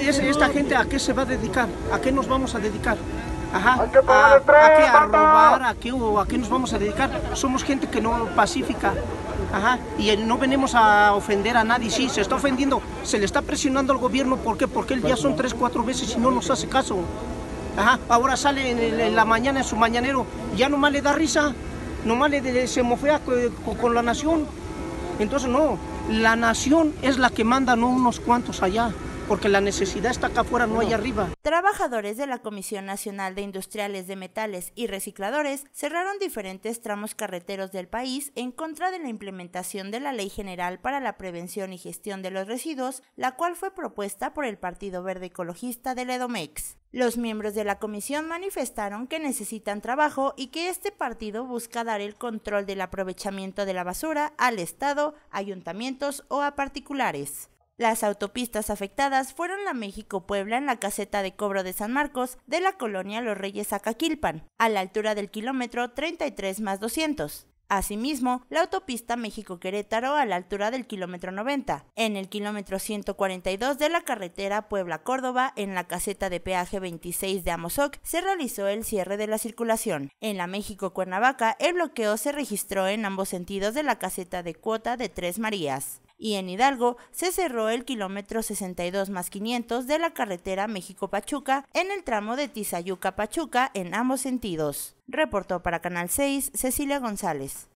esta gente a qué se va a dedicar, a qué nos vamos a dedicar. a, qué, a qué, a qué nos vamos a dedicar. Somos gente que no pacífica. y no venimos a ofender a nadie. Sí, se está ofendiendo, se le está presionando al gobierno. ¿Por qué? Porque él ya son tres, cuatro veces y no nos hace caso. ahora sale en, la mañana en su mañanero, ya nomás le da risa, nomás le se mofea con, con la nación. Entonces no, la nación es la que manda, no unos cuantos allá porque la necesidad está acá afuera, no hay arriba. Trabajadores de la Comisión Nacional de Industriales de Metales y Recicladores cerraron diferentes tramos carreteros del país en contra de la implementación de la Ley General para la Prevención y Gestión de los Residuos, la cual fue propuesta por el Partido Verde Ecologista del EDOMEX. Los miembros de la comisión manifestaron que necesitan trabajo y que este partido busca dar el control del aprovechamiento de la basura al Estado, ayuntamientos o a particulares. Las autopistas afectadas fueron la México-Puebla en la caseta de cobro de San Marcos de la colonia Los Reyes Acaquilpan, a la altura del kilómetro 33 más 200. Asimismo, la autopista México-Querétaro a la altura del kilómetro 90, en el kilómetro 142 de la carretera Puebla-Córdoba, en la caseta de peaje 26 de Amozoc, se realizó el cierre de la circulación. En la México-Cuernavaca, el bloqueo se registró en ambos sentidos de la caseta de cuota de Tres Marías y en Hidalgo se cerró el kilómetro 62 más 500 de la carretera México-Pachuca en el tramo de Tizayuca-Pachuca en ambos sentidos. Reportó para Canal 6 Cecilia González.